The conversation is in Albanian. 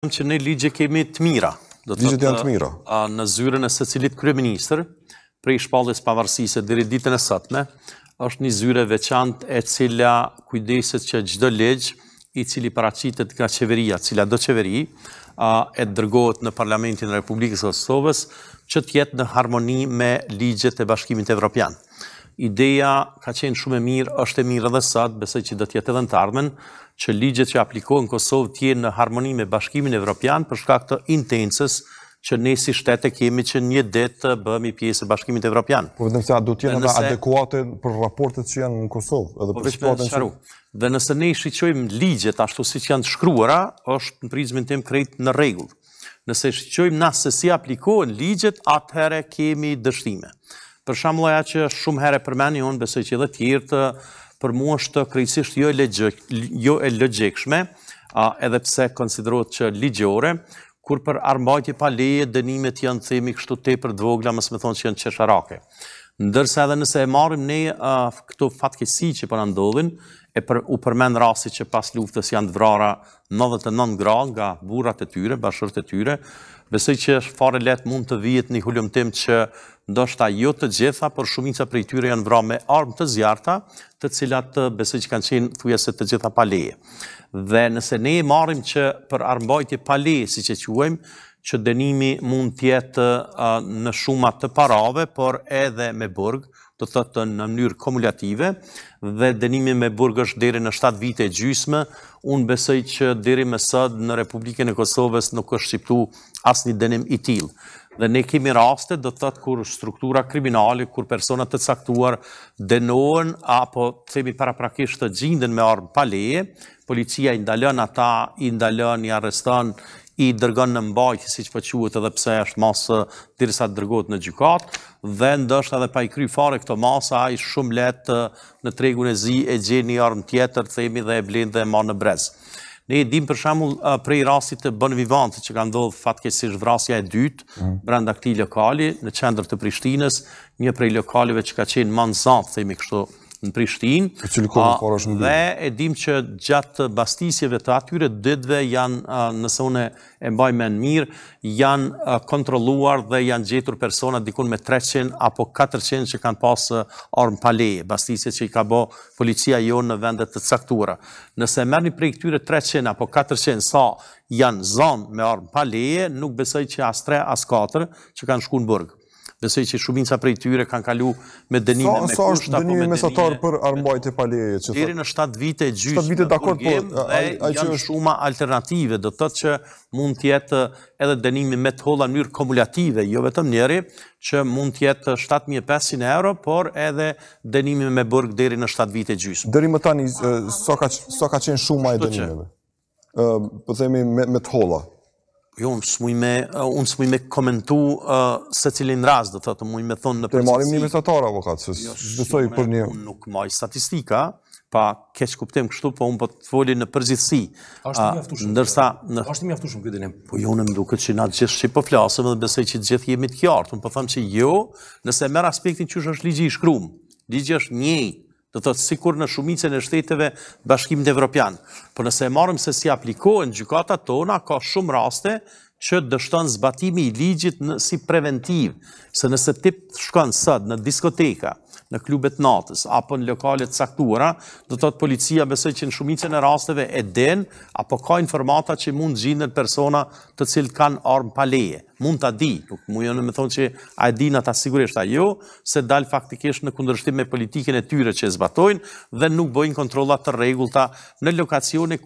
thëmë që ne ligje kemi të mira. Ligjet janë të mira. Në zyrën e se cilit kryeministër, prej shpallës pavarësise dhe ditën e sëtme, është një zyre veçant e cila kujdeset që gjdo legjë i cili paracitet nga qeveria, cila do qeveri, e dërgohet në Parlamentin Republikës Kosovës, që tjetë në harmoni me ligjet e bashkimit evropian ideja ka qenë shumë e mirë, është e mirë edhe sot, besoj që do të jetë edhe të ardhmen që ligjet që aplikohen në Kosovë të jenë në harmoni me Bashkimin Evropian për shkak të intensës që ne si shtete kemi që një ditë të bëmi pjesë e Bashkimit Evropian. Po vetëm se do të edhe adekuate për raportet që janë në Kosovë, edhe për çfarë do të Dhe nëse ne shiqojmë ligjet ashtu siç janë shkruara, është në prizmin tim krejt në rregull. Nëse shiqojmë na se si aplikohen ligjet, atëherë kemi dështime për shamloja që shumë herë e përmeni unë, besoj që edhe tjirë të për mu është të krejësisht jo e logikshme, jo edhe pse konsiderot që ligjore, kur për armajtje pa leje, dënimet janë të themi kështu te për dvogla, mësë me thonë që janë qesharake ndërsa edhe nëse e marim ne këtu fatkesi që për andodhin, e për, u përmen rasti që pas luftës janë të vrara 99 gra nga burat e tyre, bashkërët e tyre, besoj që fare let mund të vijet një hullumtim që ndoshta jo të gjitha, por shumica për i tyre janë vrara me armë të zjarta, të cilat besoj që kanë qenë thuja të gjitha paleje. Dhe nëse ne marim që për armëbajtje paleje, si që quajmë, që denimi mund tjetë në shumat të parave, por edhe me burg, të thëtë në mënyrë kumulative, dhe denimi me burg është deri në 7 vite gjysme, unë besoj që deri me sëdë në Republikën e Kosovës nuk është shqiptu asë një denim i tilë. Dhe ne kemi raste, do të tëtë kur struktura kriminali, kur personat të caktuar denohen, apo të para paraprakisht të gjindën me armë paleje, policia i ndalën ata, i ndalën, i arrestën, i dërgon në mbajtë, si po që përquët edhe pse është masë dirësa të dërgot në gjukat, dhe ndështë edhe pa i kry fare këto masë, a i shumë letë në tregun e zi e gjenë një armë tjetër, themi dhe e blinë dhe e marë në brezë. Ne e dim për shemull prej rasit të bënë që ka ndodhë fatkesish vrasja e dytë mhm. brenda këti lokali në qendrë të Prishtines, një prej lokalive që ka qenë manzantë, themi kështu në Prishtin, dhe e dim që gjatë bastisjeve të atyre, dëtëve janë, nëse une e mbaj me në mirë, janë kontroluar dhe janë gjetur persona dikun me 300 apo 400 që kanë pasë armë paleje, bastisje që i ka bo policia jo në vendet të caktura. Nëse mërë një prej këtyre 300 apo 400 sa janë zonë me armë paleje, nuk besoj që as 3, as 4 që kanë shku në bërgë besoj që shumica prej tyre kanë kalu me dënime, me kushta, po me dënime. Sa është dënimi mesatar për armbajt e paleje? Deri në 7 vite e gjysë. 7 vite po... Dhe janë shuma alternative, do të që mund tjetë eh, edhe dënimi me të hola njërë kumulative, jo vetëm njeri, që mund tjetë 7500 euro, por edhe dënimi me bërgë deri në 7 vite e gjysë. më tani, eh, sa ka qenë shuma e dënimeve? Eh, po themi me të hola. Jo, unë s'muj me, unë s'muj me komentu se cilin raz, dhe të të muj m'm me thonë në përcësi. Te marim një mesatar, avokat, se dësoj jo, për një... Unë nuk maj statistika, pa keq kuptim kështu, po unë po të foli në përgjithësi. A është mi në... A është mi këtë dinim? Po jo në mduke që na gjithë po që i po flasëm dhe besej që gjithë jemi të kjartë. Unë po thamë që jo, nëse merë aspektin që është ligjë i shkrum, ligji është njëjtë, do të thotë sikur në shumicën e shteteve bashkimit evropian. Por nëse e marrim se si aplikohen gjykatat tona, ka shumë raste që dështon zbatimi i ligjit si preventiv, se nëse tip shkon sëd në diskoteka, në klubet natës, apo në lokalet saktura, do të të policia besoj që në shumicën e rasteve e den, apo ka informata që mund gjinë në persona të cilë kanë armë paleje. Mund të di, nuk mu me thonë që a e di në ta sigurisht a jo, se dalë faktikisht në kundërshtim me politikin e tyre që e zbatojnë, dhe nuk bojnë kontrolat të regullta në lokacione